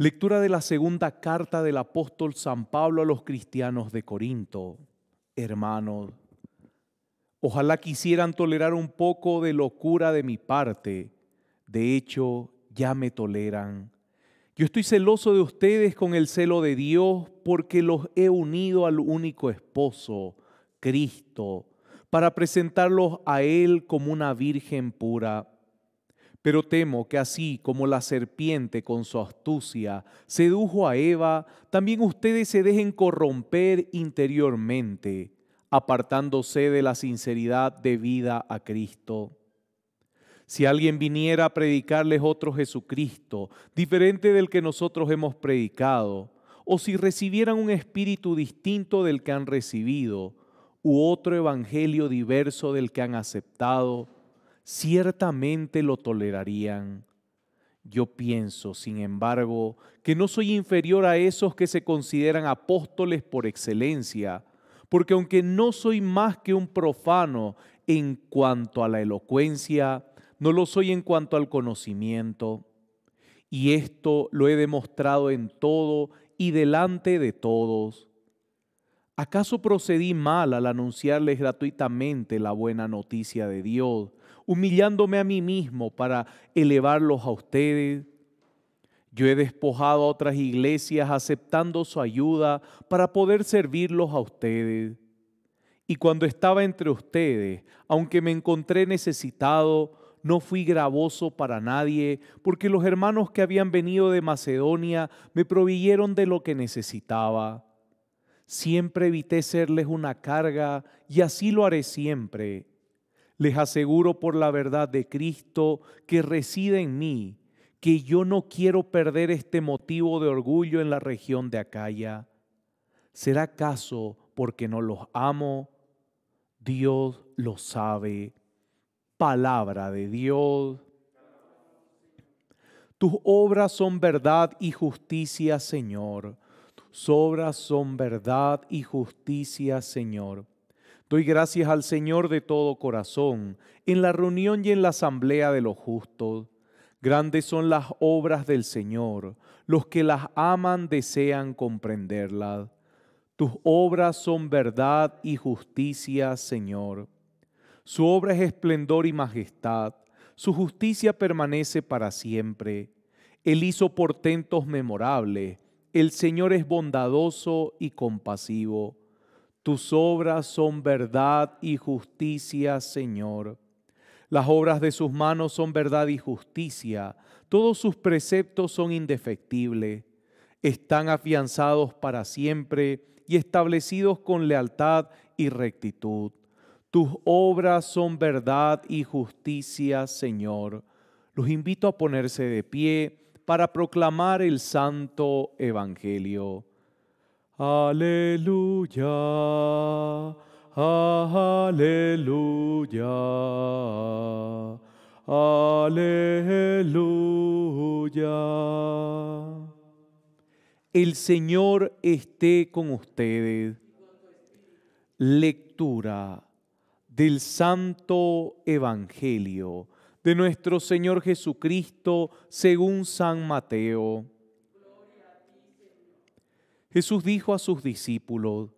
Lectura de la segunda carta del apóstol San Pablo a los cristianos de Corinto. Hermanos, ojalá quisieran tolerar un poco de locura de mi parte. De hecho, ya me toleran. Yo estoy celoso de ustedes con el celo de Dios porque los he unido al único esposo, Cristo, para presentarlos a Él como una virgen pura. Pero temo que así como la serpiente con su astucia sedujo a Eva, también ustedes se dejen corromper interiormente, apartándose de la sinceridad debida a Cristo. Si alguien viniera a predicarles otro Jesucristo, diferente del que nosotros hemos predicado, o si recibieran un espíritu distinto del que han recibido, u otro evangelio diverso del que han aceptado, ciertamente lo tolerarían. Yo pienso, sin embargo, que no soy inferior a esos que se consideran apóstoles por excelencia, porque aunque no soy más que un profano en cuanto a la elocuencia, no lo soy en cuanto al conocimiento. Y esto lo he demostrado en todo y delante de todos, ¿Acaso procedí mal al anunciarles gratuitamente la buena noticia de Dios, humillándome a mí mismo para elevarlos a ustedes? Yo he despojado a otras iglesias aceptando su ayuda para poder servirlos a ustedes. Y cuando estaba entre ustedes, aunque me encontré necesitado, no fui gravoso para nadie, porque los hermanos que habían venido de Macedonia me proveyeron de lo que necesitaba. Siempre evité serles una carga y así lo haré siempre. Les aseguro por la verdad de Cristo que reside en mí, que yo no quiero perder este motivo de orgullo en la región de Acaya. ¿Será acaso porque no los amo? Dios lo sabe. Palabra de Dios. Tus obras son verdad y justicia, Señor obras son verdad y justicia, Señor. Doy gracias al Señor de todo corazón, en la reunión y en la asamblea de los justos. Grandes son las obras del Señor, los que las aman desean comprenderlas. Tus obras son verdad y justicia, Señor. Su obra es esplendor y majestad, su justicia permanece para siempre. Él hizo portentos memorables el Señor es bondadoso y compasivo. Tus obras son verdad y justicia, Señor. Las obras de sus manos son verdad y justicia. Todos sus preceptos son indefectibles. Están afianzados para siempre y establecidos con lealtad y rectitud. Tus obras son verdad y justicia, Señor. Los invito a ponerse de pie para proclamar el santo evangelio. Aleluya, aleluya, aleluya. El Señor esté con ustedes. Lectura del Santo Evangelio de nuestro Señor Jesucristo según San Mateo. Jesús dijo a sus discípulos,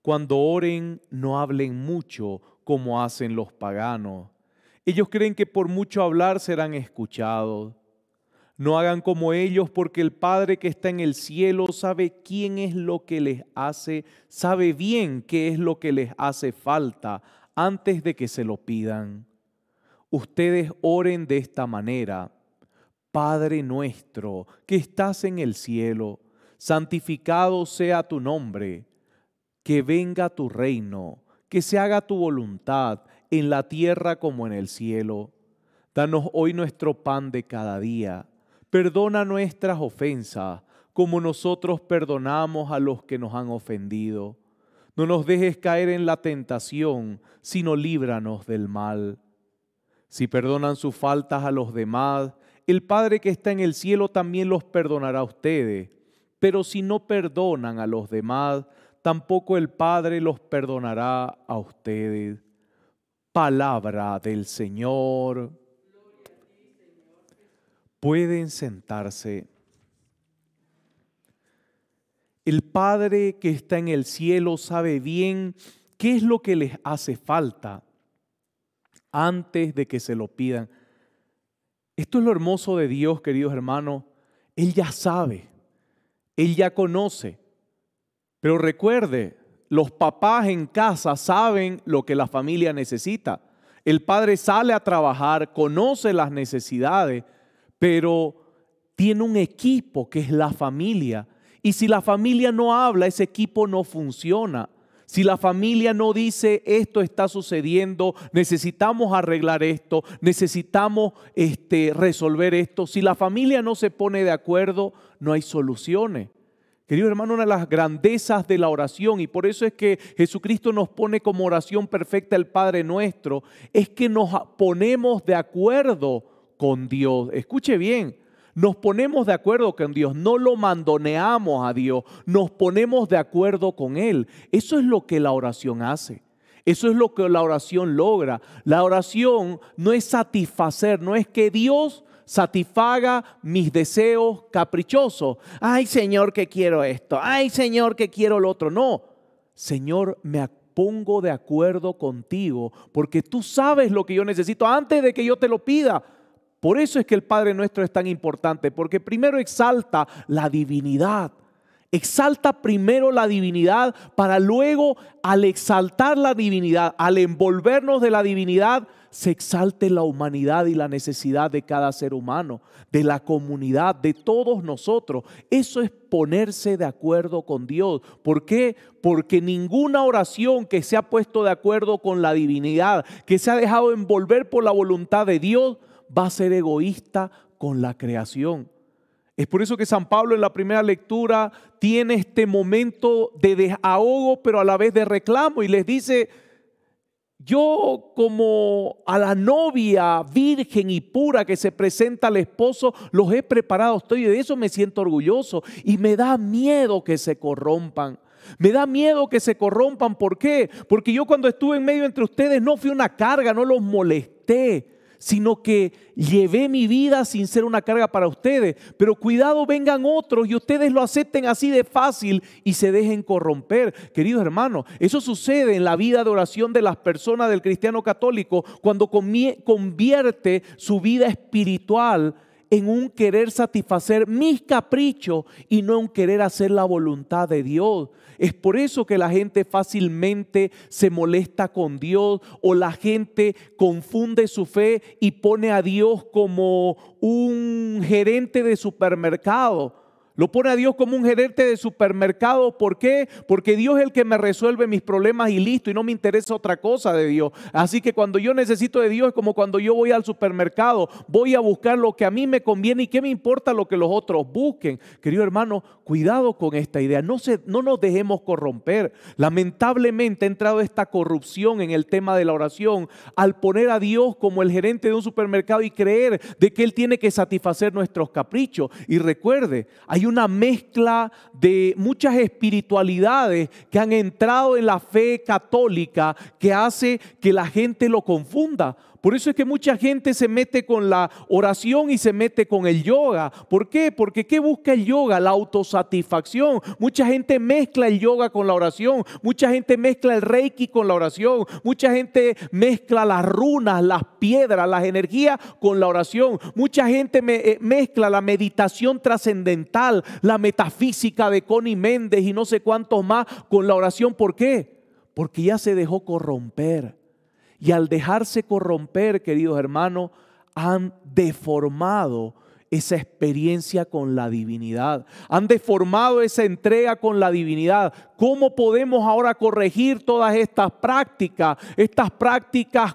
cuando oren no hablen mucho como hacen los paganos. Ellos creen que por mucho hablar serán escuchados. No hagan como ellos porque el Padre que está en el cielo sabe quién es lo que les hace, sabe bien qué es lo que les hace falta antes de que se lo pidan ustedes oren de esta manera. Padre nuestro que estás en el cielo, santificado sea tu nombre, que venga tu reino, que se haga tu voluntad en la tierra como en el cielo. Danos hoy nuestro pan de cada día. Perdona nuestras ofensas, como nosotros perdonamos a los que nos han ofendido. No nos dejes caer en la tentación, sino líbranos del mal si perdonan sus faltas a los demás, el Padre que está en el cielo también los perdonará a ustedes. Pero si no perdonan a los demás, tampoco el Padre los perdonará a ustedes. Palabra del Señor. Pueden sentarse. El Padre que está en el cielo sabe bien qué es lo que les hace falta antes de que se lo pidan. Esto es lo hermoso de Dios, queridos hermanos. Él ya sabe, Él ya conoce. Pero recuerde, los papás en casa saben lo que la familia necesita. El padre sale a trabajar, conoce las necesidades, pero tiene un equipo que es la familia. Y si la familia no habla, ese equipo no funciona. Si la familia no dice esto está sucediendo, necesitamos arreglar esto, necesitamos este, resolver esto, si la familia no se pone de acuerdo, no hay soluciones. Querido hermano, una de las grandezas de la oración, y por eso es que Jesucristo nos pone como oración perfecta el Padre nuestro, es que nos ponemos de acuerdo con Dios. Escuche bien, nos ponemos de acuerdo con Dios, no lo mandoneamos a Dios, nos ponemos de acuerdo con Él. Eso es lo que la oración hace. Eso es lo que la oración logra. La oración no es satisfacer, no es que Dios satisfaga mis deseos caprichosos. Ay Señor que quiero esto, ay Señor que quiero lo otro. No, Señor me pongo de acuerdo contigo porque tú sabes lo que yo necesito antes de que yo te lo pida. Por eso es que el Padre nuestro es tan importante, porque primero exalta la divinidad. Exalta primero la divinidad para luego, al exaltar la divinidad, al envolvernos de la divinidad, se exalte la humanidad y la necesidad de cada ser humano, de la comunidad, de todos nosotros. Eso es ponerse de acuerdo con Dios. ¿Por qué? Porque ninguna oración que se ha puesto de acuerdo con la divinidad, que se ha dejado envolver por la voluntad de Dios, va a ser egoísta con la creación. Es por eso que San Pablo en la primera lectura tiene este momento de desahogo, pero a la vez de reclamo y les dice, yo como a la novia virgen y pura que se presenta al esposo, los he preparado, estoy de eso me siento orgulloso y me da miedo que se corrompan. Me da miedo que se corrompan, ¿por qué? Porque yo cuando estuve en medio entre ustedes no fui una carga, no los molesté sino que llevé mi vida sin ser una carga para ustedes. Pero cuidado, vengan otros y ustedes lo acepten así de fácil y se dejen corromper. Queridos hermanos, eso sucede en la vida de oración de las personas del cristiano católico cuando convierte su vida espiritual en un querer satisfacer mis caprichos y no en querer hacer la voluntad de Dios. Es por eso que la gente fácilmente se molesta con Dios o la gente confunde su fe y pone a Dios como un gerente de supermercado lo pone a Dios como un gerente de supermercado. ¿Por qué? Porque Dios es el que me resuelve mis problemas y listo, y no me interesa otra cosa de Dios. Así que cuando yo necesito de Dios es como cuando yo voy al supermercado, voy a buscar lo que a mí me conviene y qué me importa lo que los otros busquen. Querido hermano, cuidado con esta idea. No, no nos dejemos corromper. Lamentablemente ha entrado esta corrupción en el tema de la oración al poner a Dios como el gerente de un supermercado y creer de que Él tiene que satisfacer nuestros caprichos. Y recuerde, hay una mezcla de muchas espiritualidades que han entrado en la fe católica que hace que la gente lo confunda. Por eso es que mucha gente se mete con la oración y se mete con el yoga. ¿Por qué? Porque ¿qué busca el yoga? La autosatisfacción. Mucha gente mezcla el yoga con la oración. Mucha gente mezcla el reiki con la oración. Mucha gente mezcla las runas, las piedras, las energías con la oración. Mucha gente eh, mezcla la meditación trascendental, la metafísica de Connie Méndez y no sé cuántos más con la oración. ¿Por qué? Porque ya se dejó corromper y al dejarse corromper, queridos hermanos, han deformado esa experiencia con la divinidad. Han deformado esa entrega con la divinidad. ¿Cómo podemos ahora corregir todas estas prácticas? Estas prácticas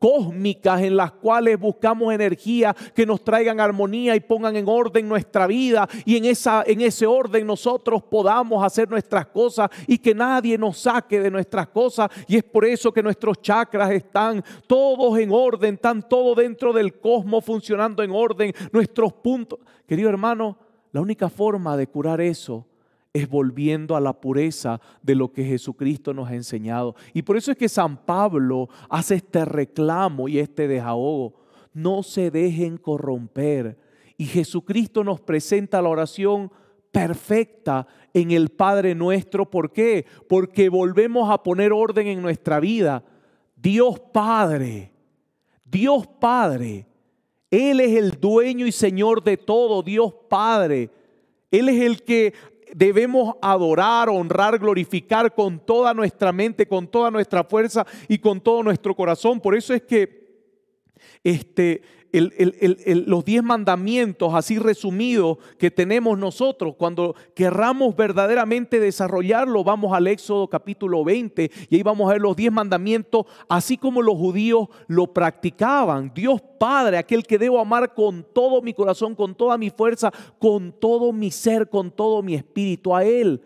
cósmicas en las cuales buscamos energía que nos traigan armonía y pongan en orden nuestra vida y en, esa, en ese orden nosotros podamos hacer nuestras cosas y que nadie nos saque de nuestras cosas y es por eso que nuestros chakras están todos en orden, están todos dentro del cosmos funcionando en orden, nuestros puntos. Querido hermano, la única forma de curar eso es volviendo a la pureza de lo que Jesucristo nos ha enseñado. Y por eso es que San Pablo hace este reclamo y este desahogo. No se dejen corromper. Y Jesucristo nos presenta la oración perfecta en el Padre nuestro. ¿Por qué? Porque volvemos a poner orden en nuestra vida. Dios Padre, Dios Padre, Él es el dueño y Señor de todo, Dios Padre. Él es el que debemos adorar, honrar, glorificar con toda nuestra mente, con toda nuestra fuerza y con todo nuestro corazón. Por eso es que este, los diez mandamientos así resumidos que tenemos nosotros. Cuando querramos verdaderamente desarrollarlo, vamos al Éxodo capítulo 20 y ahí vamos a ver los diez mandamientos así como los judíos lo practicaban. Dios Padre, aquel que debo amar con todo mi corazón, con toda mi fuerza, con todo mi ser, con todo mi espíritu a Él.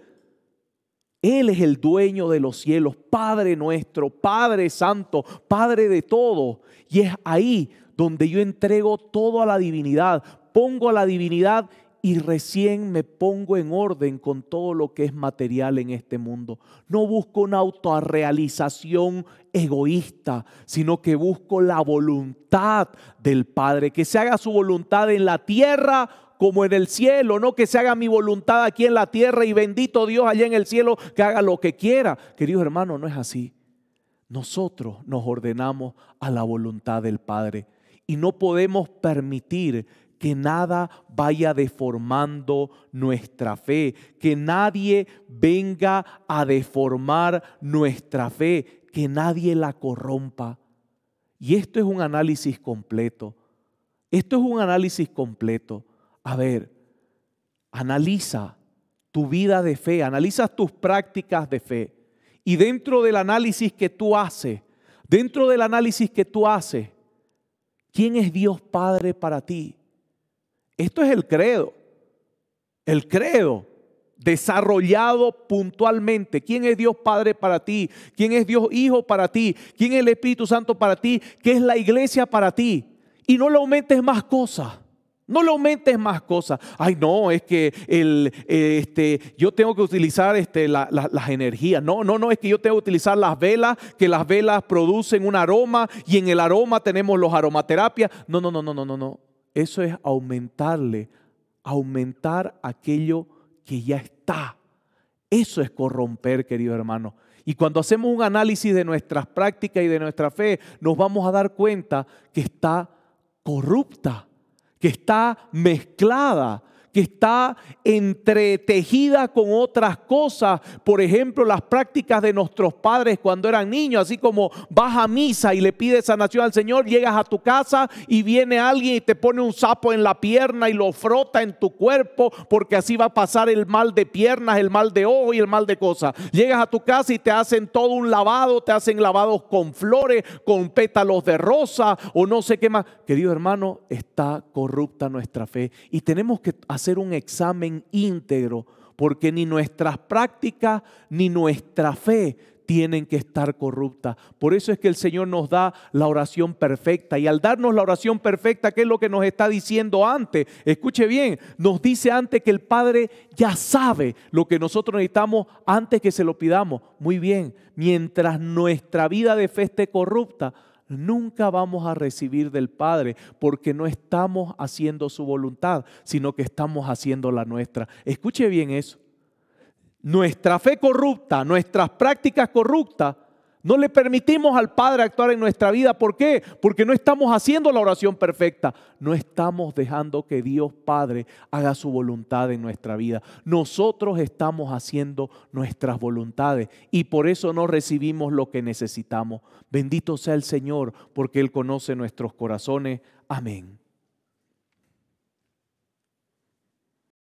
Él es el dueño de los cielos, Padre nuestro, Padre santo, Padre de todo. Y es ahí donde yo entrego todo a la divinidad, pongo a la divinidad y recién me pongo en orden con todo lo que es material en este mundo. No busco una autorrealización egoísta, sino que busco la voluntad del Padre, que se haga su voluntad en la tierra como en el cielo, no que se haga mi voluntad aquí en la tierra y bendito Dios allá en el cielo que haga lo que quiera. Queridos hermanos, no es así. Nosotros nos ordenamos a la voluntad del Padre y no podemos permitir que nada vaya deformando nuestra fe, que nadie venga a deformar nuestra fe, que nadie la corrompa. Y esto es un análisis completo. Esto es un análisis completo. A ver, analiza tu vida de fe, analiza tus prácticas de fe. Y dentro del análisis que tú haces, dentro del análisis que tú haces, ¿Quién es Dios Padre para ti? Esto es el credo. El credo desarrollado puntualmente. ¿Quién es Dios Padre para ti? ¿Quién es Dios Hijo para ti? ¿Quién es el Espíritu Santo para ti? ¿Qué es la iglesia para ti? Y no le aumentes más cosas. No le aumentes más cosas. Ay, no, es que eh, este, yo tengo que utilizar este, las energías. No, no, no, es que yo tengo que utilizar las velas, que las velas producen un aroma y en el aroma tenemos los aromaterapias. no, no, no, no, no, no. Eso es aumentarle, aumentar aquello que ya está. Eso es corromper, querido hermano. Y cuando hacemos un análisis de nuestras prácticas y de nuestra fe, nos vamos a dar cuenta que está corrupta que está mezclada que está entretejida con otras cosas, por ejemplo, las prácticas de nuestros padres cuando eran niños, así como vas a misa y le pides sanación al Señor, llegas a tu casa y viene alguien y te pone un sapo en la pierna y lo frota en tu cuerpo, porque así va a pasar el mal de piernas, el mal de ojo y el mal de cosas. Llegas a tu casa y te hacen todo un lavado, te hacen lavados con flores, con pétalos de rosa o no sé qué más. Querido hermano, está corrupta nuestra fe y tenemos que hacer un examen íntegro, porque ni nuestras prácticas ni nuestra fe tienen que estar corruptas. Por eso es que el Señor nos da la oración perfecta. Y al darnos la oración perfecta, ¿qué es lo que nos está diciendo antes? Escuche bien, nos dice antes que el Padre ya sabe lo que nosotros necesitamos antes que se lo pidamos. Muy bien, mientras nuestra vida de fe esté corrupta, nunca vamos a recibir del Padre porque no estamos haciendo su voluntad, sino que estamos haciendo la nuestra. Escuche bien eso. Nuestra fe corrupta, nuestras prácticas corruptas no le permitimos al Padre actuar en nuestra vida. ¿Por qué? Porque no estamos haciendo la oración perfecta. No estamos dejando que Dios Padre haga su voluntad en nuestra vida. Nosotros estamos haciendo nuestras voluntades y por eso no recibimos lo que necesitamos. Bendito sea el Señor porque Él conoce nuestros corazones. Amén.